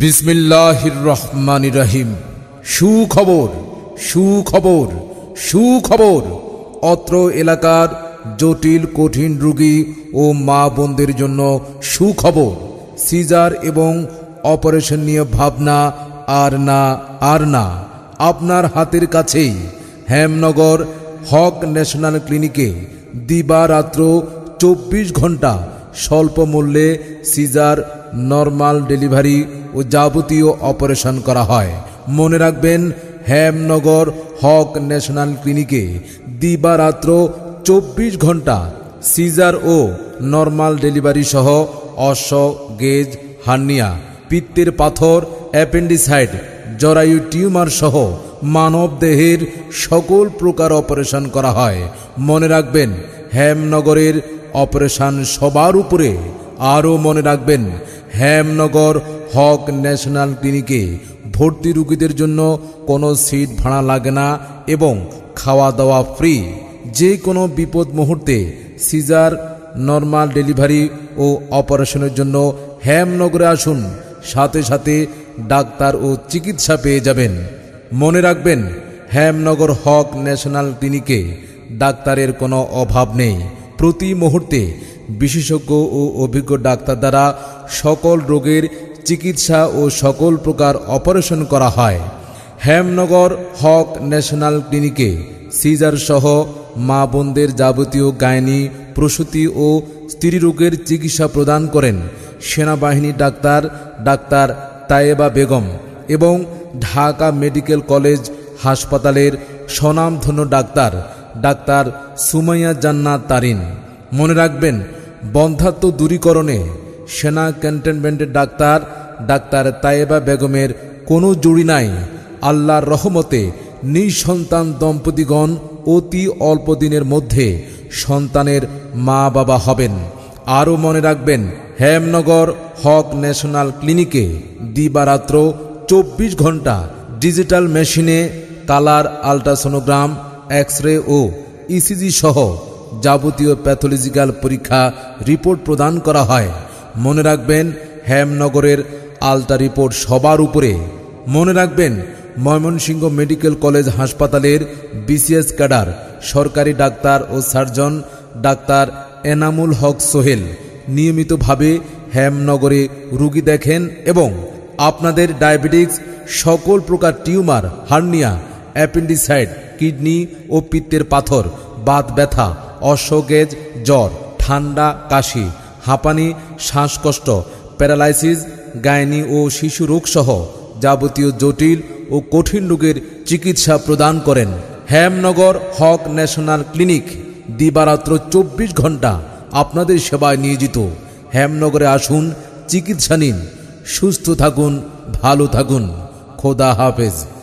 বিসমিল্লাহির রহমান রহিম সুখবর সুখবর সুখবর অত্র এলাকার জটিল কঠিন রুগী ও মা বোনদের জন্য সুখবর সিজার এবং অপারেশন নিয়ে ভাবনা আর না আর না আপনার হাতের কাছেই হেমনগর হক ন্যাশনাল ক্লিনিকে দিবারাত্র চব্বিশ ঘন্টা স্বল্প মূল্যে সিজার নর্মাল ডেলিভারি ও যাবতীয় অপারেশন করা হয় মনে রাখবেন হ্যামনগর হক ন্যাশনাল ক্লিনিকে দিবারাত্র চব্বিশ ঘন্টা সিজার ও নর্মাল ডেলিভারি সহ অশ্ব গেজ হার্নিয়া পিত্তের পাথর অ্যাপেন্ডিসাইড জরায়ু টিউমার সহ মানব দেহের সকল প্রকার অপারেশন করা হয় মনে রাখবেন হ্যামনগরের অপারেশন সবার উপরে আরও মনে রাখবেন হ্যামনগর হক ন্যাশনাল ক্লিনিকে ভর্তি রুগীদের জন্য কোনো সিট ভাড়া লাগে না এবং খাওয়া দাওয়া ফ্রি যে কোনো বিপদ মুহূর্তে সিজার নর্মাল ডেলিভারি ও অপারেশনের জন্য হ্যামনগরে আসুন সাথে সাথে ডাক্তার ও চিকিৎসা পেয়ে যাবেন মনে রাখবেন হ্যামনগর হক ন্যাশনাল ক্লিনিকে ডাক্তারের কোনো অভাব নেই প্রতি মুহূর্তে বিশেষজ্ঞ ও অভিজ্ঞ ডাক্তার দ্বারা সকল রোগের চিকিৎসা ও সকল প্রকার অপারেশন করা হয় হেমনগর হক ন্যাশনাল ক্লিনিকে সিজার সহ মা বোনদের যাবতীয় গায়নি প্রসূতি ও স্ত্রীরোগের চিকিৎসা প্রদান করেন সেনাবাহিনী ডাক্তার ডাক্তার তায়েবা বেগম এবং ঢাকা মেডিকেল কলেজ হাসপাতালের স্বনামধন্য ডাক্তার ডাক্তার সুমাইয়া জান্নাত তারিন মনে রাখবেন বন্ধাত্ম দূরীকরণে সেনা ক্যান্টনমেন্টের ডাক্তার ডাক্তার তায়েবা বেগমের কোনো জুড়ি নাই আল্লাহর রহমতে নিঃসন্তান দম্পতিগণ অতি অল্প দিনের মধ্যে সন্তানের মা বাবা হবেন আরও মনে রাখবেন হেমনগর হক ন্যাশনাল ক্লিনিকে দিবারাত্র চব্বিশ ঘন্টা ডিজিটাল মেশিনে কালার আলট্রাসোনোগ্রাম এক্স রে ও ইসিজি সহ যাবতীয় প্যাথোলজিক্যাল পরীক্ষা রিপোর্ট প্রদান করা হয় মনে রাখবেন হ্যামনগরের আলতা রিপোর্ট সবার উপরে মনে রাখবেন ময়মনসিংহ মেডিকেল কলেজ হাসপাতালের বিসিএস ক্যাডার সরকারি ডাক্তার ও সার্জন ডাক্তার এনামুল হক সোহেল নিয়মিতভাবে হ্যামনগরে রুগী দেখেন এবং আপনাদের ডায়াবেটিক্স সকল প্রকার টিউমার হার্নিয়া অ্যাপেন্ডিসাইড কিডনি ও পিত্তের পাথর বাত ব্যথা অশ্বগেজ জ্বর ঠান্ডা কাশি হাঁপানি শ্বাসকষ্ট প্যারালাইসিস গায়নি ও শিশু রোগসহ যাবতীয় জটিল ও কঠিন রোগের চিকিৎসা প্রদান করেন হ্যামনগর হক ন্যাশনাল ক্লিনিক দিবারাত্র চব্বিশ ঘন্টা আপনাদের সেবায় নিয়োজিত হ্যামনগরে আসুন চিকিৎসা নিন সুস্থ থাকুন ভালো থাকুন খোদা হাফেজ